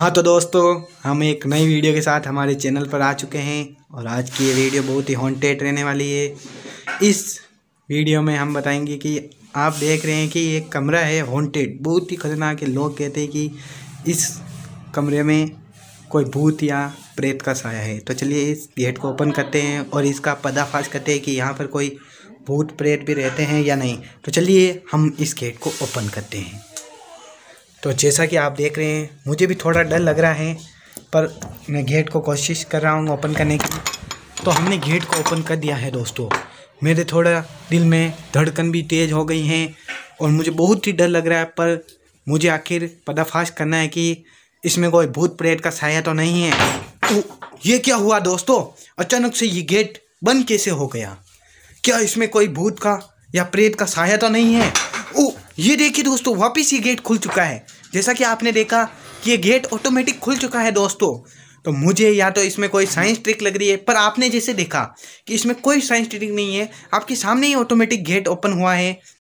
हाँ तो दोस्तों हम एक नई वीडियो के साथ हमारे चैनल पर आ चुके हैं और आज की ये वीडियो बहुत ही हॉन्टेड रहने वाली है इस वीडियो में हम बताएंगे कि आप देख रहे हैं कि ये कमरा है हॉन्टेड बहुत ही ख़तरनाक है लोग कहते हैं कि इस कमरे में कोई भूत या प्रेत का साया है तो चलिए इस गेट को ओपन करते हैं और इसका पर्दाफाश करते हैं कि यहाँ पर कोई भूत प्रेत भी रहते हैं या नहीं तो चलिए हम इस गेट को ओपन करते हैं तो जैसा कि आप देख रहे हैं मुझे भी थोड़ा डर लग रहा है पर मैं गेट को कोशिश कर रहा हूँ ओपन करने की तो हमने गेट को ओपन कर दिया है दोस्तों मेरे थोड़ा दिल में धड़कन भी तेज़ हो गई है और मुझे बहुत ही डर लग रहा है पर मुझे आखिर पर्दाफाश करना है कि इसमें कोई भूत प्रेत का साया तो नहीं है तो ये क्या हुआ दोस्तों अचानक से ये गेट बंद कैसे हो गया क्या इसमें कोई भूत का या प्रेत का साया तो नहीं है ओह ये देखिए दोस्तों वापस ये गेट खुल चुका है जैसा कि आपने देखा कि ये गेट ऑटोमेटिक खुल चुका है दोस्तों तो मुझे या तो इसमें कोई साइंस ट्रिक लग रही है पर आपने जैसे देखा कि इसमें कोई साइंस ट्रिक नहीं है आपके सामने ही ऑटोमेटिक गेट ओपन हुआ है